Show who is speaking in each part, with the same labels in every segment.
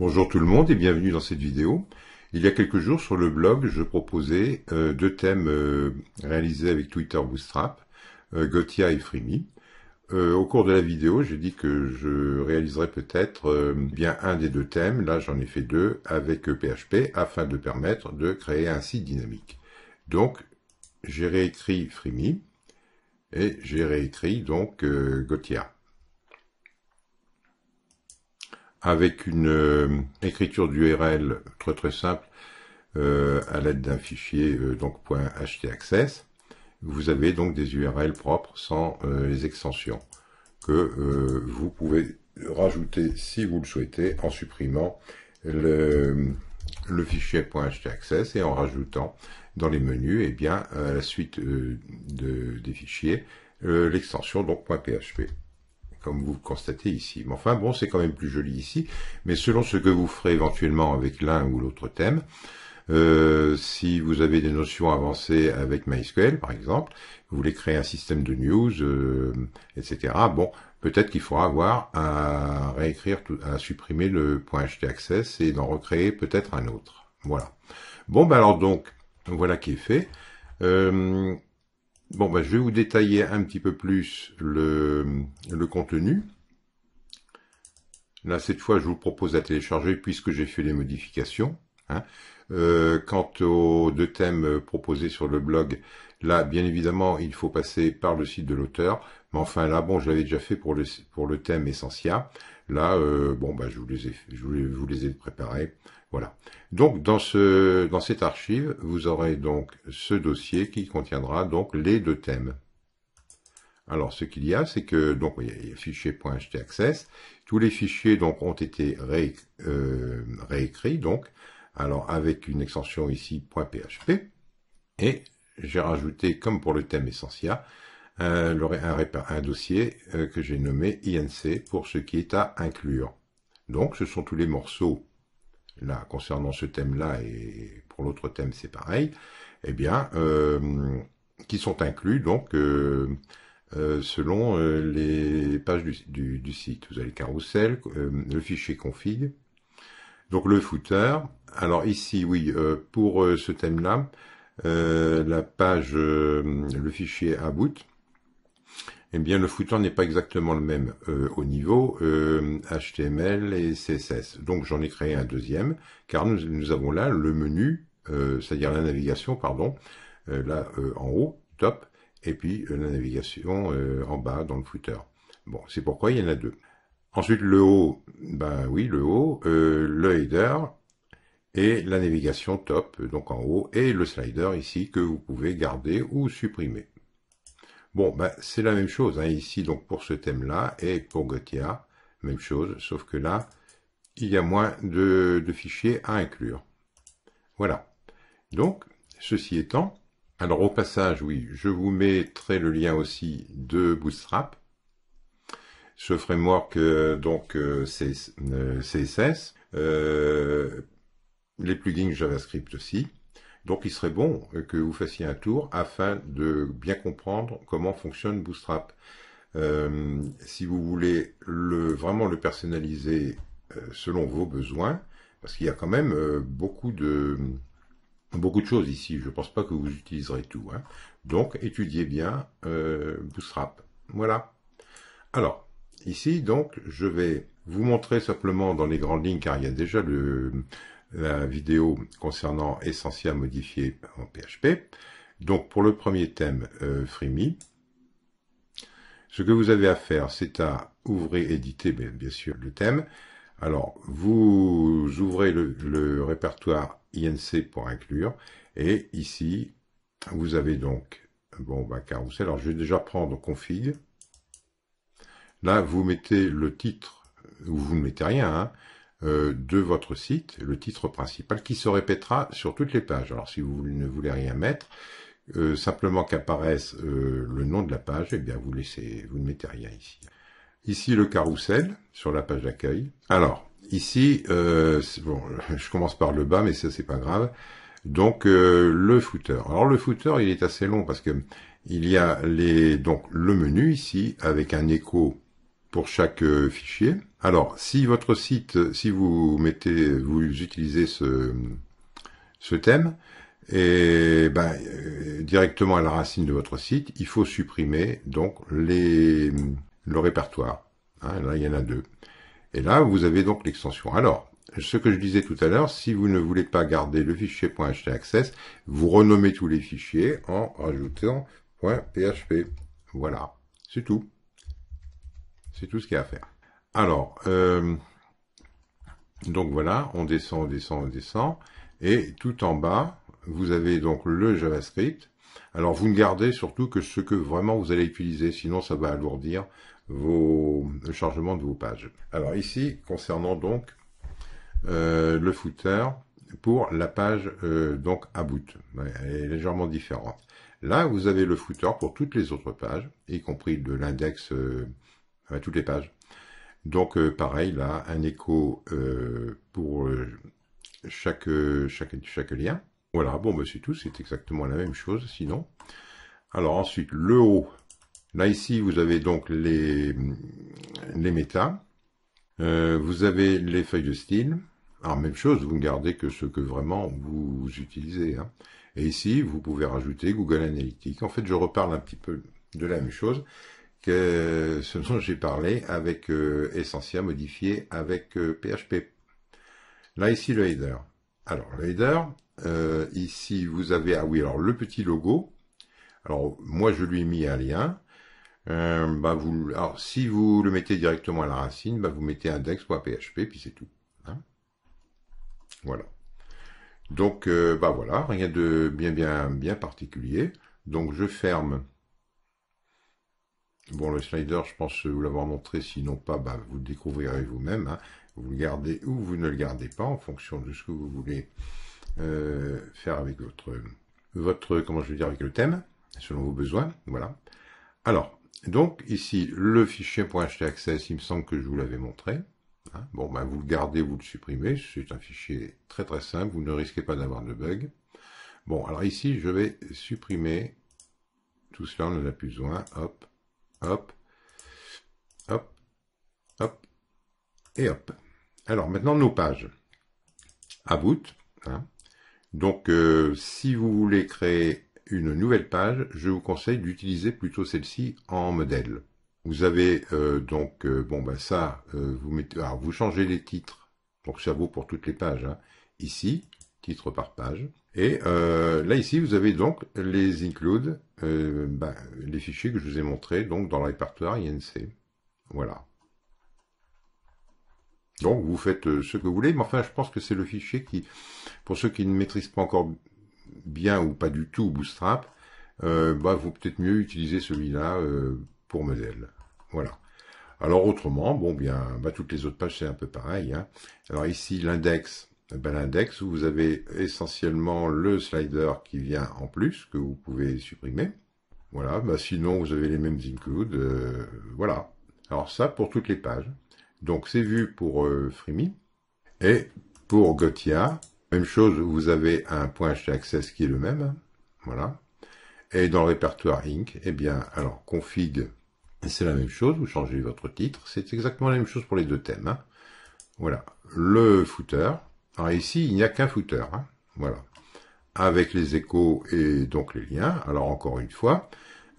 Speaker 1: Bonjour tout le monde et bienvenue dans cette vidéo. Il y a quelques jours sur le blog, je proposais euh, deux thèmes euh, réalisés avec Twitter Bootstrap, euh, et Frimi. Euh, au cours de la vidéo, j'ai dit que je réaliserais peut-être bien un des deux thèmes, là j'en ai fait deux, avec PHP, afin de permettre de créer un site dynamique. Donc, j'ai réécrit Frimi et j'ai réécrit donc Gotia. avec une euh, écriture d'URL très très simple euh, à l'aide d'un fichier euh, donc .htaccess. Vous avez donc des URL propres sans les extensions que vous pouvez rajouter si vous le souhaitez en supprimant le, fichier .htaccess et en rajoutant dans les menus et eh bien, à la suite des fichiers l'extension donc .php comme vous constatez ici. Mais enfin, bon, c'est quand même plus joli ici, mais selon ce que vous ferez éventuellement avec l'un ou l'autre thème, euh, si vous avez des notions avancées avec MySQL, par exemple, vous voulez créer un système de news, euh, etc., bon, peut-être qu'il faudra avoir à réécrire, à supprimer le point .htaccess et d'en recréer peut-être un autre. Voilà. Bon, ben alors donc, voilà qui est fait. Euh, Bon, ben je vais vous détailler un petit peu plus le, le contenu. Là, cette fois, je vous propose à télécharger puisque j'ai fait les modifications. Hein. Euh, quant aux deux thèmes proposés sur le blog, là, bien évidemment, il faut passer par le site de l'auteur. Mais enfin, là, bon, je l'avais déjà fait pour le, pour le thème Essentia. Là, euh, bon, bah, je vous les ai, vous les ai préparés. Voilà. Donc, dans ce, dans cette archive, vous aurez donc ce dossier qui contiendra donc les deux thèmes. Alors, ce qu'il y a, c'est que, donc, il y a fichier.htaccess. Tous les fichiers, donc, ont été euh, réécrits, donc, alors, avec une extension ici .php. Et j'ai rajouté, comme pour le thème Essentia, un, un, dossier euh, que j'ai nommé INC pour ce qui est à inclure. Donc ce sont tous les morceaux là concernant ce thème-là et pour l'autre thème c'est pareil, eh bien euh, qui sont inclus donc euh, selon les pages du, site. Vous avez le carrousel, le fichier config, donc le footer. Alors ici oui pour ce thème-là la page le fichier about et eh bien, le footer n'est pas exactement le même euh, au niveau HTML euh, et CSS. Donc, j'en ai créé un deuxième, car nous, avons là le menu, euh, c'est-à-dire la navigation, pardon, là en haut, top, et puis la navigation en bas dans le footer. Bon, c'est pourquoi il y en a deux. Ensuite, le haut, ben oui, le haut, le header, et la navigation top, donc en haut, et le slider ici que vous pouvez garder ou supprimer. Bon, ben, c'est la même chose hein, ici, donc pour ce thème-là, et pour Gothia, même chose, sauf que là, il y a moins de, fichiers à inclure. Voilà. Donc, ceci étant, alors au passage, oui, je vous mettrai le lien aussi de Bootstrap. Ce framework, euh, donc, euh, CSS. Euh, les plugins JavaScript aussi. Donc il serait bon euh, que vous fassiez un tour afin de bien comprendre comment fonctionne Bootstrap. Euh, si vous voulez le, vraiment le personnaliser euh, selon vos besoins, parce qu'il y a quand même beaucoup de, beaucoup de choses ici. Je ne pense pas que vous utiliserez tout. Hein. Donc, étudiez bien Bootstrap. Voilà. Alors, ici, donc, je vais vous montrer simplement dans les grandes lignes, car il y a déjà le, la vidéo concernant essentiel modifié en PHP. Donc pour le premier thème euh, ce que vous avez à faire, c'est à ouvrir, éditer bien, sûr le thème. Alors vous ouvrez le, répertoire inc pour inclure et ici vous avez donc bon vous bah, carousel. Alors je vais déjà prendre config. Là vous mettez le titre ou vous ne mettez rien. Hein euh, de votre site, le titre principal, qui se répétera sur toutes les pages. Alors si vous ne voulez rien mettre, euh, simplement qu'apparaisse euh, le nom de la page, et eh bien vous laissez, vous ne mettez rien ici. Ici le carrousel sur la page d'accueil. Alors ici, bon, je commence par le bas, mais ça c'est pas grave. Donc le footer. Alors le footer, il est assez long parce que il y a les donc le menu ici avec un écho chaque euh, fichier. Alors, si votre site, si vous mettez, vous utilisez ce, ce thème, et ben, euh, directement à la racine de votre site, il faut supprimer donc les, le répertoire. Hein, là, il y en a deux. Et là, vous avez donc l'extension. Alors, ce que je disais tout à l'heure, si vous ne voulez pas garder le fichier .htaccess, vous renommez tous les fichiers en rajoutant .php. Voilà, c'est tout. C'est tout ce qu'il y a à faire. Alors, euh, donc voilà, on descend, on descend, on descend. Et tout en bas, vous avez donc le JavaScript. Alors, vous ne gardez surtout que ce que vraiment vous allez utiliser, sinon ça va alourdir vos, le chargement de vos pages. Alors ici, concernant donc euh, le footer pour la page euh, donc à bout, elle est légèrement différente. Là, vous avez le footer pour toutes les autres pages, y compris de l'index toutes les pages. Donc euh, pareil, là, un écho euh, pour euh, chaque, chaque, chaque lien. Voilà, bon, bah, c'est tout, c'est exactement la même chose, sinon. Alors ensuite, le haut. Là, ici, vous avez donc les, les métas. vous avez les feuilles de style. Alors, même chose, vous ne gardez que ce que vraiment vous, utilisez. Hein. Et ici, vous pouvez rajouter Google Analytics. En fait, je reparle un petit peu de la même chose ce dont j'ai parlé avec euh, essentiel modifié avec PHP. Euh, Là, ici, le header. Alors, le header, euh, ici, vous avez, ah oui, alors le petit logo. Alors, moi, je lui ai mis un lien. Bah, vous, alors, si vous le mettez directement à la racine, bah, vous mettez index.php, puis c'est tout. Hein. voilà. Donc, bah voilà, rien de bien, bien, bien particulier. Donc, je ferme Bon, le slider, je pense vous l'avoir montré. Sinon pas, bah, vous le découvrirez vous-même. Hein. Vous le gardez ou vous ne le gardez pas en fonction de ce que vous voulez euh, faire avec votre, votre, comment je veux dire, avec le thème, selon vos besoins. Voilà. Alors, donc ici, le fichier .htaccess, il me semble que je vous l'avais montré. Hein. Bon, ben, vous le gardez, vous le supprimez. C'est un fichier très très simple. Vous ne risquez pas d'avoir de bug. Bon, alors ici, je vais supprimer tout cela, on n'en a plus besoin. Hop. Hop, hop, hop, et hop. Alors maintenant nos pages. About. Hein. Donc euh, si vous voulez créer une nouvelle page, je vous conseille d'utiliser plutôt celle-ci en modèle. Vous avez euh, donc, euh, bon bah ça, vous, mettez, vous changez les titres, donc ça vaut pour toutes les pages. Hein. Ici, titre par page. Et là ici, vous avez donc les includes euh, ben, les fichiers que je vous ai montrés donc dans le répertoire INC. Voilà. Donc vous faites euh, ce que vous voulez, mais enfin je pense que c'est le fichier qui, pour ceux qui ne maîtrisent pas encore bien ou pas du tout Bootstrap, vous euh, bah, peut-être mieux utiliser celui-là pour modèle Voilà. Alors autrement, bon bien, bah, toutes les autres pages c'est un peu pareil. Hein. Alors ici l'index, l'index où vous avez essentiellement le slider qui vient en plus, que vous pouvez supprimer. Voilà, bah, sinon vous avez les mêmes includes, euh, voilà. Alors ça pour toutes les pages. Donc c'est vu pour euh, Et pour Gotia, même chose, vous avez un point Access qui est le même, voilà. Et dans le répertoire Inc, eh bien, alors config, c'est la même chose, vous changez votre titre, c'est exactement la même chose pour les deux thèmes. Hein. Voilà, le footer, alors ah, ici, il n'y a qu'un footer. Hein. voilà. Avec les échos et donc les liens. Alors encore une fois,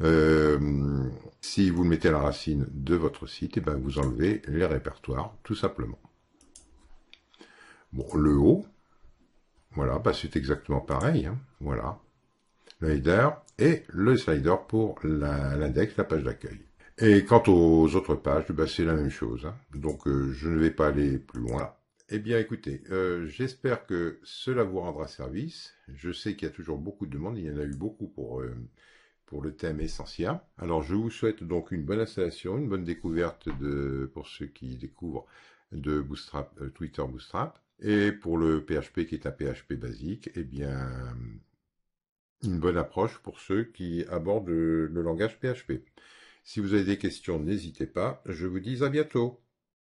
Speaker 1: euh, si vous mettez la racine de votre site, et eh ben vous enlevez les répertoires, tout simplement. Bon, le haut, voilà, bah c'est exactement pareil. Hein. voilà. Le header et le slider pour l'index, la, page d'accueil. Et quant aux autres pages, bah c'est la même chose. Hein. donc euh, je ne vais pas aller plus loin là. Eh bien, écoutez, euh, j'espère que cela vous rendra service. Je sais qu'il y a toujours beaucoup de demandes. Il y en a eu beaucoup pour, euh, pour le thème essentiel. Alors, je vous souhaite donc une bonne installation, une bonne découverte de, pour ceux qui découvrent de Bootstrap, euh, Twitter Bootstrap. Et pour le PHP qui est un PHP basique, eh bien, une bonne approche pour ceux qui abordent le langage PHP. Si vous avez des questions, n'hésitez pas. Je vous dis à bientôt.